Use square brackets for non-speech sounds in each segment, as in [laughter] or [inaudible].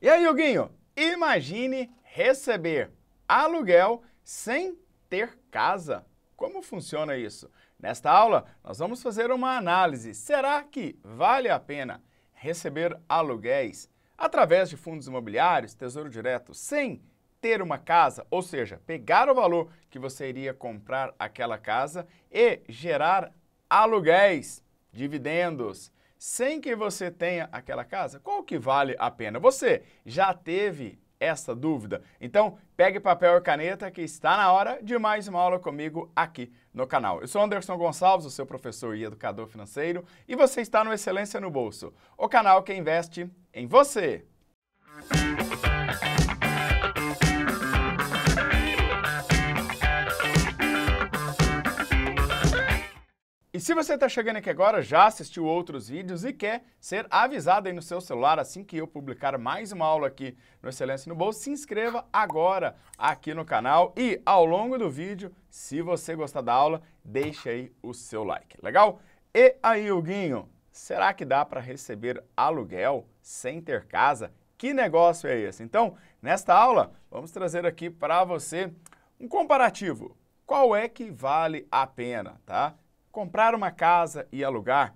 E aí, Huguinho, imagine receber aluguel sem ter casa. Como funciona isso? Nesta aula, nós vamos fazer uma análise. Será que vale a pena receber aluguéis através de fundos imobiliários, tesouro direto, sem ter uma casa, ou seja, pegar o valor que você iria comprar aquela casa e gerar aluguéis, dividendos, sem que você tenha aquela casa? Qual que vale a pena? Você já teve essa dúvida? Então, pegue papel e caneta que está na hora de mais uma aula comigo aqui no canal. Eu sou Anderson Gonçalves, o seu professor e educador financeiro, e você está no Excelência no Bolso, o canal que investe em você. Música E se você está chegando aqui agora, já assistiu outros vídeos e quer ser avisado aí no seu celular assim que eu publicar mais uma aula aqui no Excelência no Bolso, se inscreva agora aqui no canal e ao longo do vídeo, se você gostar da aula, deixe aí o seu like, legal? E aí, Huguinho, será que dá para receber aluguel sem ter casa? Que negócio é esse? Então, nesta aula, vamos trazer aqui para você um comparativo. Qual é que vale a pena, tá? comprar uma casa e alugar,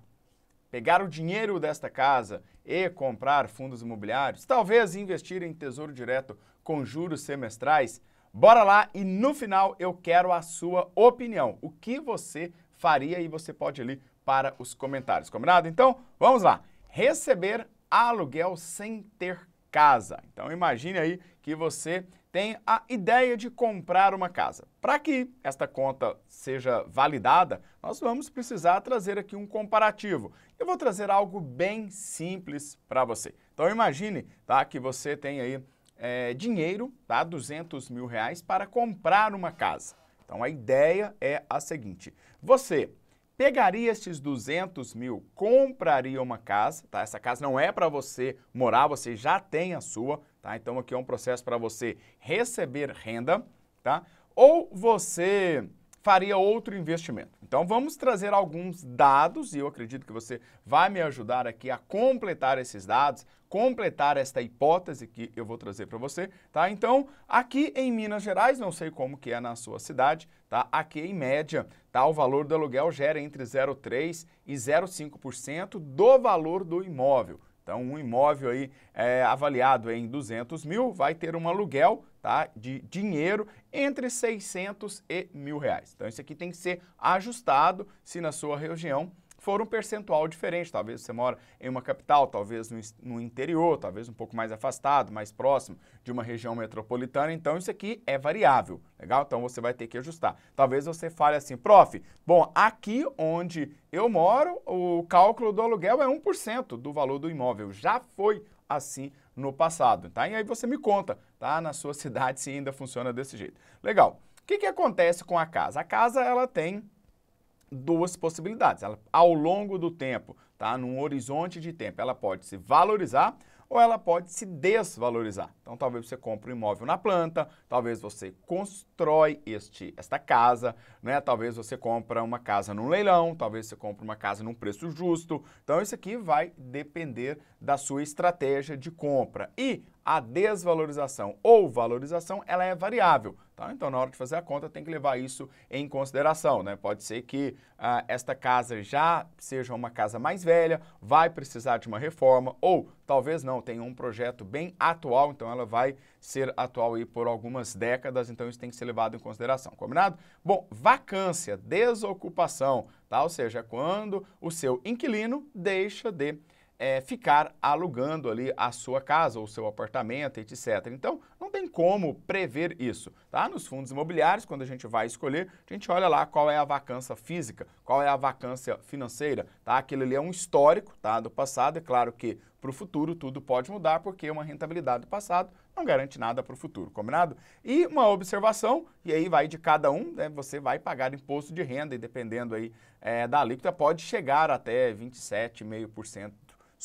pegar o dinheiro desta casa e comprar fundos imobiliários, talvez investir em tesouro direto com juros semestrais. Bora lá e no final eu quero a sua opinião. O que você faria e você pode ler ali para os comentários, combinado? Então, vamos lá. Receber aluguel sem ter casa. Então, imagine aí que você tem a ideia de comprar uma casa. Para que esta conta seja validada, nós vamos precisar trazer aqui um comparativo. Eu vou trazer algo bem simples para você. Então imagine tá, que você tem aí é, dinheiro, tá, 200 mil reais, para comprar uma casa. Então a ideia é a seguinte, você pegaria esses 200 mil, compraria uma casa, tá? Essa casa não é para você morar, você já tem a sua, tá? Então aqui é um processo para você receber renda, tá? Ou você faria outro investimento. Então vamos trazer alguns dados e eu acredito que você vai me ajudar aqui a completar esses dados, completar esta hipótese que eu vou trazer para você, tá? Então, aqui em Minas Gerais, não sei como que é na sua cidade, tá? Aqui em média, tá? O valor do aluguel gera entre 0,3 e 0,5% do valor do imóvel. Então, um imóvel aí é, avaliado em 200 mil vai ter um aluguel tá, de dinheiro entre 600 e mil reais. Então, isso aqui tem que ser ajustado se na sua região for um percentual diferente. Talvez você mora em uma capital, talvez no, no, interior, talvez um pouco mais afastado, mais próximo de uma região metropolitana. Então, isso aqui é variável, legal? Então, você vai ter que ajustar. Talvez você fale assim, prof, bom, aqui onde eu moro, o cálculo do aluguel é 1% do valor do imóvel. Já foi assim no passado, tá? E aí você me conta, tá? Na sua [laughs] cidade se ainda funciona desse jeito. Legal. O que, que acontece com a casa? A casa, ela tem duas possibilidades. Ela, ao longo do tempo, tá? Num horizonte de tempo, ela pode se valorizar ou ela pode se desvalorizar. Então, talvez você compre um imóvel na planta, talvez você construa constrói este, esta casa, né? Talvez você compra uma casa num leilão, talvez você compra uma casa num preço justo. Então isso aqui vai depender da sua estratégia de compra. E a desvalorização ou valorização, ela é variável. Tá? Então, na hora de fazer a conta, tem que levar isso em consideração. Né? Pode ser que ah, esta casa já seja uma casa mais velha, vai precisar de uma reforma, ou talvez não, tenha um projeto bem atual, então ela vai ser atual aí por algumas décadas, então isso tem que ser levado em consideração, combinado? Bom, vacância, desocupação, tá? Ou seja, quando o seu inquilino deixa de é, ficar alugando ali a sua casa ou seu apartamento, etc. Então, não tem como prever isso, tá? Nos fundos imobiliários, quando a gente vai escolher, a gente olha lá qual é a vacância física, qual é a vacância financeira, tá? Aquilo ali é um histórico, tá? Do passado, é claro que para o futuro tudo pode mudar, porque uma rentabilidade do passado não garante nada para o futuro, combinado? E uma observação, e aí vai de cada um, né? você vai pagar imposto de renda, e dependendo aí é, da alíquota, pode chegar até 27,5%,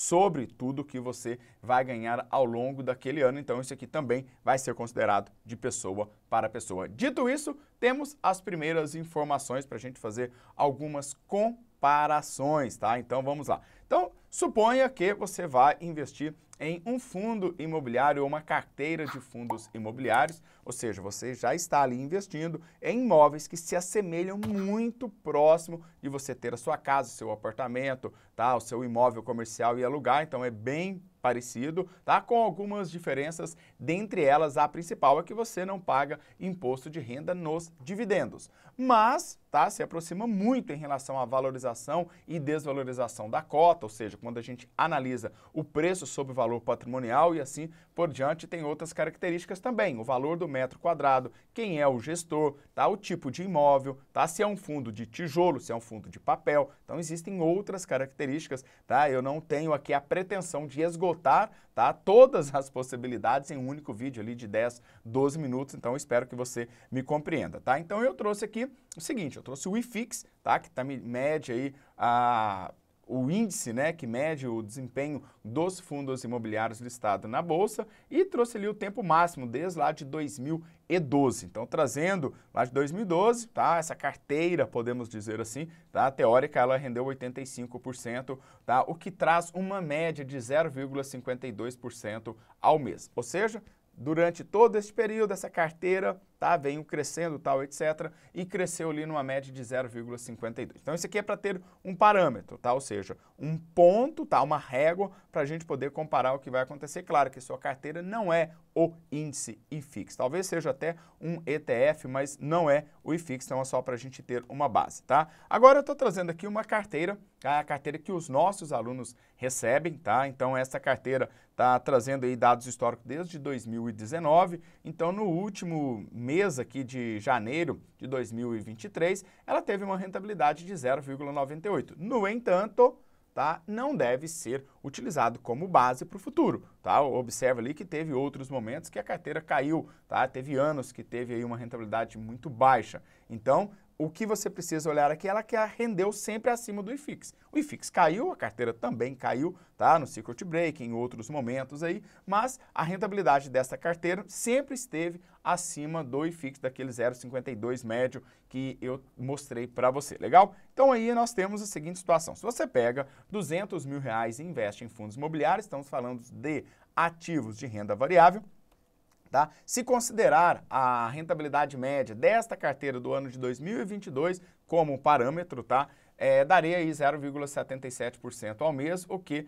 sobre tudo que você vai ganhar ao longo daquele ano. Então, isso aqui também vai ser considerado de pessoa para pessoa. Dito isso, temos as primeiras informações para a gente fazer algumas comparações, tá? Então, vamos lá. Então, suponha que você vai investir em um fundo imobiliário ou uma carteira de fundos imobiliários, ou seja, você já está ali investindo em imóveis que se assemelham muito próximo de você ter a sua casa, seu apartamento, tá, o seu imóvel comercial e alugar, então é bem parecido, tá? Com algumas diferenças, dentre elas a principal é que você não paga imposto de renda nos dividendos. Mas tá? se aproxima muito em relação à valorização e desvalorização da cota, ou seja, quando a gente analisa o preço sobre o valor patrimonial e assim por diante, tem outras características também, o valor do metro quadrado, quem é o gestor, tá? o tipo de imóvel, tá? se é um fundo de tijolo, se é um fundo de papel, então existem outras características, tá? eu não tenho aqui a pretensão de esgotar tá? Todas as possibilidades em um único vídeo ali de 10, 12 minutos, então espero que você me compreenda, tá? Então eu trouxe aqui o seguinte, eu trouxe o iFix, tá? Que tá, mede aí a o índice né, que mede o desempenho dos fundos imobiliários listados na Bolsa e trouxe ali o tempo máximo desde lá de 2012. Então, trazendo lá de 2012, tá, essa carteira, podemos dizer assim, tá, teórica, ela rendeu 85%, tá, o que traz uma média de 0,52% ao mês. Ou seja, durante todo esse período, essa carteira tá, veio crescendo, tal, etc., e cresceu ali numa média de 0,52. Então, isso aqui é para ter um parâmetro, tá? ou seja, um ponto, tá, uma régua, para a gente poder comparar o que vai acontecer. Claro que sua carteira não é o índice IFIX, talvez seja até um ETF, mas não é o IFIX, então é só para a gente ter uma base. Tá? Agora, eu estou trazendo aqui uma carteira, a carteira que os nossos alunos recebem, tá? então essa carteira está trazendo aí dados históricos desde 2019. Então, no último mês aqui de janeiro de 2023, ela teve uma rentabilidade de 0,98. No entanto, tá, não deve ser utilizado como base para o futuro. Tá? Observa ali que teve outros momentos que a carteira caiu, tá? teve anos que teve aí uma rentabilidade muito baixa. Então, o que você precisa olhar aqui, ela que rendeu sempre acima do IFIX. O IFIX caiu, a carteira também caiu, tá? No Secret Break, em outros momentos aí, mas a rentabilidade dessa carteira sempre esteve acima do IFIX, daquele 0,52 médio que eu mostrei para você, legal? Então aí nós temos a seguinte situação, se você pega 200 mil reais e investe em fundos imobiliários, estamos falando de ativos de renda variável, Tá? Se considerar a rentabilidade média desta carteira do ano de 2022 como parâmetro, tá? É, daria aí 0,77% ao mês, o que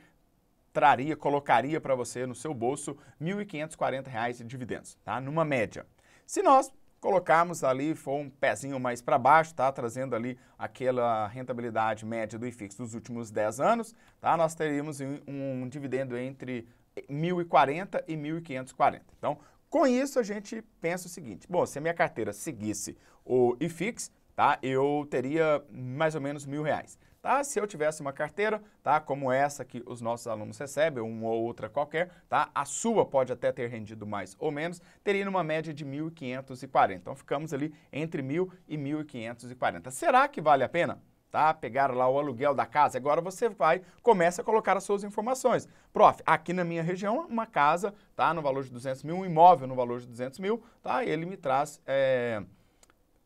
traria, colocaria para você no seu bolso R$ 1.540 de dividendos, tá? Numa média. Se nós colocarmos ali, for um pezinho mais para baixo, tá? Trazendo ali aquela rentabilidade média do IFIX dos últimos 10 anos, tá? Nós teríamos um, um dividendo entre 1.040 e 1.540. Então, com isso, a gente pensa o seguinte, bom, se a minha carteira seguisse o IFIX, tá, eu teria mais ou menos mil reais. Tá? Se eu tivesse uma carteira, tá? como essa que os nossos alunos recebem, uma ou outra qualquer, tá? a sua pode até ter rendido mais ou menos, teria numa média de 1.540. Então ficamos ali entre 1.000 e 1.540. Será que vale a pena? tá? Pegaram lá o aluguel da casa. Agora você vai, começa a colocar as suas informações. Prof, aqui na minha região, uma casa, tá? No valor de 200 mil, um imóvel no valor de 200 mil, tá? ele me traz é,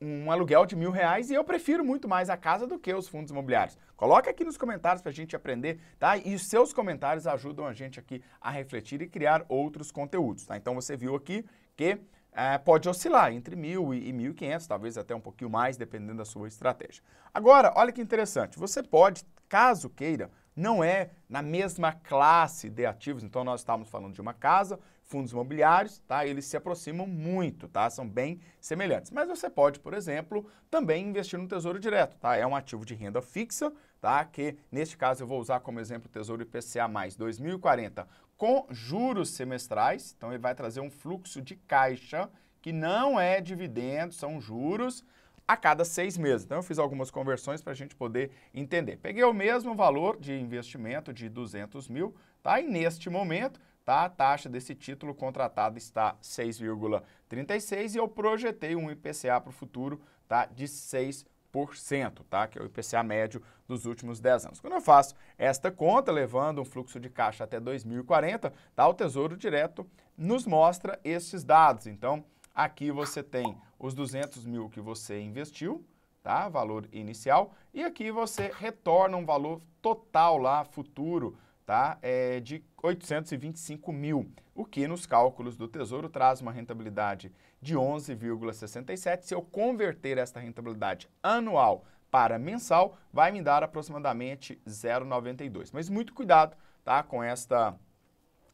um aluguel de mil reais e eu prefiro muito mais a casa do que os fundos imobiliários. Coloca aqui nos comentários para a gente aprender, tá? E os seus comentários ajudam a gente aqui a refletir e criar outros conteúdos, tá? Então você viu aqui que é, pode oscilar entre 1.000 e 1.500, talvez até um pouquinho mais, dependendo da sua estratégia. Agora, olha que interessante, você pode, caso queira, não é na mesma classe de ativos, então nós estávamos falando de uma casa, fundos imobiliários, tá? Eles se aproximam muito, tá? São bem semelhantes. Mas você pode, por exemplo, também investir no Tesouro Direto, tá? É um ativo de renda fixa, tá? Que neste caso eu vou usar como exemplo o Tesouro IPCA mais 2040 com juros semestrais, então ele vai trazer um fluxo de caixa que não é dividendo, são juros a cada seis meses. Então eu fiz algumas conversões para a gente poder entender. Peguei o mesmo valor de investimento de 200 mil, tá? E neste momento tá? A taxa desse título contratado está 6,36 e eu projetei um IPCA para o futuro tá? de 6,36. 4%, tá? que é o IPCA médio dos últimos 10 anos. Quando eu faço esta conta, levando um fluxo de caixa até 2040, tá? o Tesouro Direto nos mostra estes dados. Então, aqui você tem os 200 mil que você investiu, tá? valor inicial, e aqui você retorna um valor total lá, futuro, tá, é de 825 mil, o que nos cálculos do Tesouro traz uma rentabilidade de 11,67. Se eu converter esta rentabilidade anual para mensal, vai me dar aproximadamente 0,92. Mas muito cuidado tá, com esta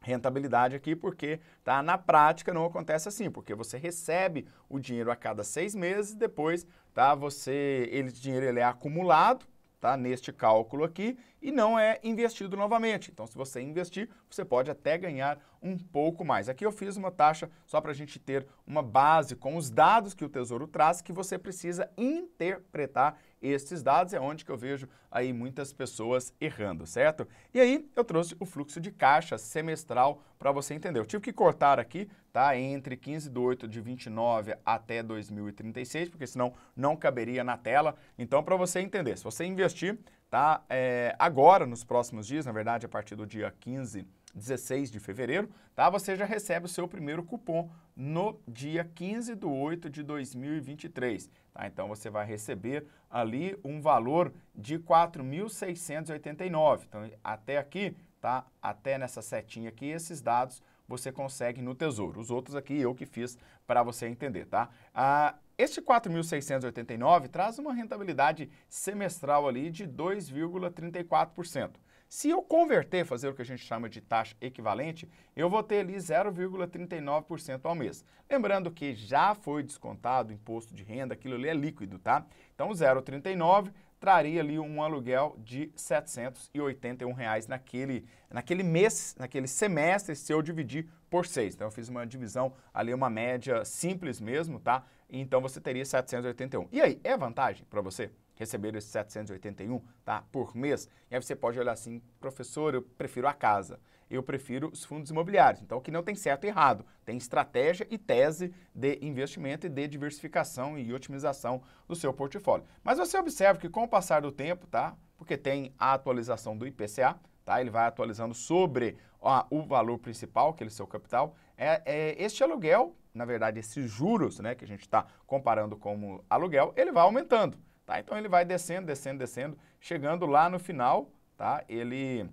rentabilidade aqui, porque tá, na prática não acontece assim, porque você recebe o dinheiro a cada seis meses, depois tá, você, ele, dinheiro ele é acumulado, tá? neste cálculo aqui e não é investido novamente. Então, se você investir, você pode até ganhar um pouco mais. Aqui eu fiz uma taxa só para a gente ter uma base com os dados que o Tesouro traz que você precisa interpretar estes dados é onde que eu vejo aí muitas pessoas errando, certo? E aí eu trouxe o fluxo de caixa semestral para você entender. Eu tive que cortar aqui, tá? Entre 15 de 8 de 29 até 2036, porque senão não caberia na tela. Então, para você entender, se você investir, tá? É, agora, nos próximos dias, na verdade, a partir do dia 15 16 de fevereiro, tá? Você já recebe o seu primeiro cupom no dia 15 de 8 de 2023, tá? Então você vai receber ali um valor de 4.689. Então até aqui, tá? Até nessa setinha aqui, esses dados você consegue no Tesouro. Os outros aqui eu que fiz para você entender, tá? Ah, este 4.689 traz uma rentabilidade semestral ali de 2,34%. Se eu converter, fazer o que a gente chama de taxa equivalente, eu vou ter ali 0,39% ao mês. Lembrando que já foi descontado o imposto de renda, aquilo ali é líquido, tá? Então 0,39 traria ali um aluguel de R$ 781 reais naquele, naquele mês, naquele semestre, se eu dividir por 6. Então eu fiz uma divisão ali, uma média simples mesmo, tá? Então você teria 781. E aí, é vantagem para você? receber esses 781 tá, por mês. E aí você pode olhar assim, professor, eu prefiro a casa, eu prefiro os fundos imobiliários. Então, que não tem certo e errado, tem estratégia e tese de investimento e de diversificação e otimização do seu portfólio. Mas você observa que com o passar do tempo, tá, porque tem a atualização do IPCA, tá, ele vai atualizando sobre ó, o valor principal, que é o seu capital, é, é este aluguel, na verdade, esses juros né, que a gente está comparando como aluguel, ele vai aumentando. Tá? Então ele vai descendo, descendo, descendo, chegando lá no final, tá? ele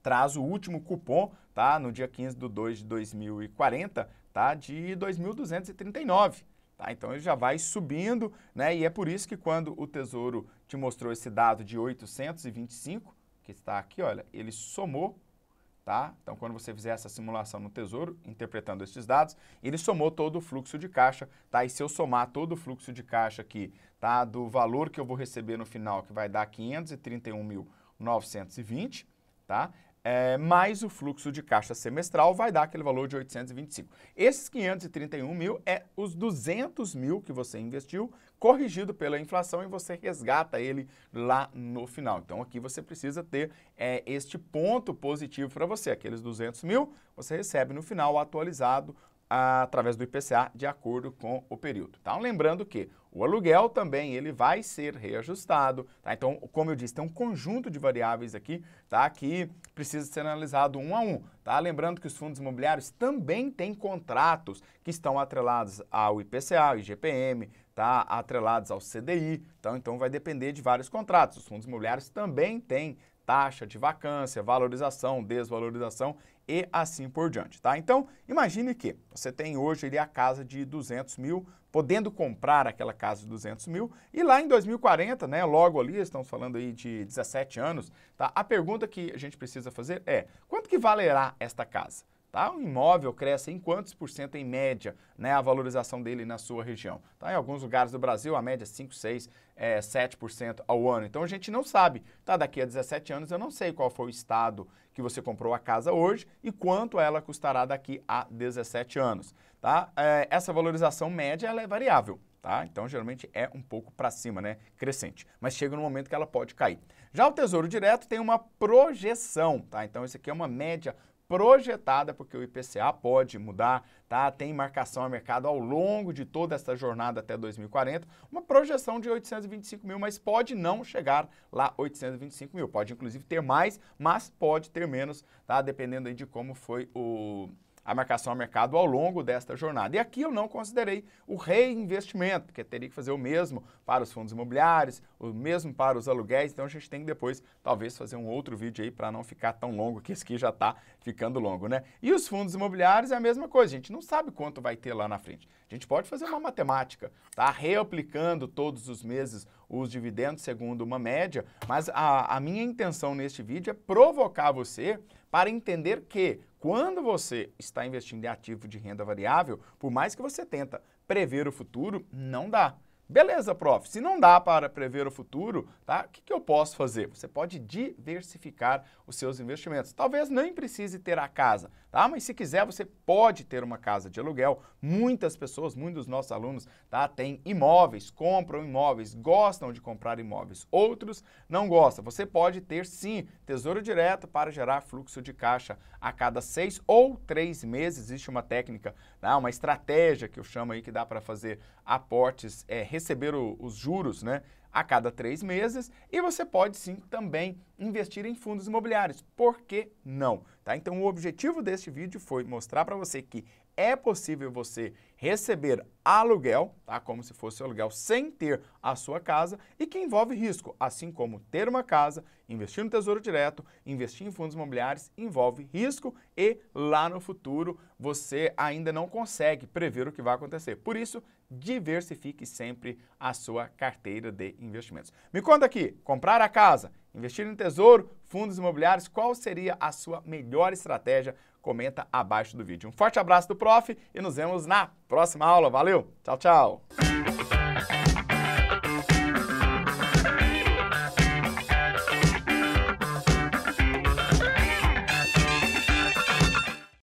traz o último cupom tá? no dia 15 de 2 de 2040 tá? de 2.239. Tá? Então ele já vai subindo, né? e é por isso que quando o Tesouro te mostrou esse dado de 825, que está aqui, olha, ele somou Tá? Então, quando você fizer essa simulação no Tesouro, interpretando esses dados, ele somou todo o fluxo de caixa, tá? E se eu somar todo o fluxo de caixa aqui, tá? Do valor que eu vou receber no final, que vai dar 531.920, tá? é, mais o fluxo de caixa semestral vai dar aquele valor de 825. Esses 531 mil é os 200 mil que você investiu, corrigido pela inflação e você resgata ele lá no final. Então aqui você precisa ter é, este ponto positivo para você. Aqueles 200 mil você recebe no final atualizado através do IPCA de acordo com o período. Então Lembrando que o aluguel também ele vai ser reajustado. Tá? Então, como eu disse, tem um conjunto de variáveis aqui tá? que precisa ser analisado um a um. Tá? Lembrando que os fundos imobiliários também têm contratos que estão atrelados ao IPCA, ao IGPM, tá? atrelados ao CDI. Então, então vai depender de vários contratos. Os fundos imobiliários também têm taxa de vacância, valorização, desvalorização e assim por diante, tá? Então, imagine que você tem hoje ali a casa de 200 mil, podendo comprar aquela casa de 200 mil, e lá em 2040, né, logo ali, estamos falando aí de 17 anos, tá? A pergunta que a gente precisa fazer é, quanto que valerá esta casa? Tá? Um imóvel cresce em quantos por cento em média né, a valorização dele na sua região? Tá? Em alguns lugares do Brasil, a média é 5, 6, é, 7% ao ano. Então a gente não sabe. Tá? Daqui a 17 anos eu não sei qual foi o estado que você comprou a casa hoje e quanto ela custará daqui a 17 anos. Tá? É, essa valorização média ela é variável. Tá? Então, geralmente é um pouco para cima, né? Crescente. Mas chega no momento que ela pode cair. Já o Tesouro Direto tem uma projeção, tá? Então, isso aqui é uma média projetada, porque o IPCA pode mudar, tá? tem marcação a mercado ao longo de toda essa jornada até 2040, uma projeção de 825 mil, mas pode não chegar lá 825 mil, pode inclusive ter mais, mas pode ter menos, tá? dependendo aí de como foi o a marcação a mercado ao longo desta jornada. E aqui eu não considerei o reinvestimento, porque teria que fazer o mesmo para os fundos imobiliários, o mesmo para os aluguéis, então a gente tem que depois talvez fazer um outro vídeo aí para não ficar tão longo, que esse aqui já está ficando longo, né? E os fundos imobiliários é a mesma coisa, a gente não sabe quanto vai ter lá na frente. A gente pode fazer uma matemática, tá? Reaplicando todos os meses os dividendos segundo uma média, mas a, a minha intenção neste vídeo é provocar você para entender que quando você está investindo em ativo de renda variável, por mais que você tenta prever o futuro, não dá. Beleza, prof. Se não dá para prever o futuro, tá? O que, que, eu posso fazer? Você pode diversificar os seus investimentos. Talvez nem precise ter a casa, tá? Mas se quiser, você pode ter uma casa de aluguel. Muitas pessoas, muitos dos nossos alunos, tá, têm imóveis, compram imóveis, gostam de comprar imóveis. Outros não gostam. Você pode ter, sim, tesouro direto para gerar fluxo de caixa a cada seis ou três meses. Existe uma técnica, tá, uma estratégia que eu chamo aí que dá para fazer aportes, é, receber o, os juros, né? a cada três meses e você pode sim também investir em fundos imobiliários. Por que não? Tá? Então o objetivo deste vídeo foi mostrar para você que é possível você receber aluguel, tá? como se fosse aluguel, sem ter a sua casa, e que envolve risco, assim como ter uma casa, investir no Tesouro Direto, investir em fundos imobiliários, envolve risco e lá no futuro você ainda não consegue prever o que vai acontecer. Por isso, diversifique sempre a sua carteira de investimentos. Me conta aqui, comprar a casa, investir em tesouro, fundos imobiliários, qual seria a sua melhor estratégia comenta abaixo do vídeo. Um forte abraço do prof e nos vemos na próxima aula. Valeu, tchau, tchau!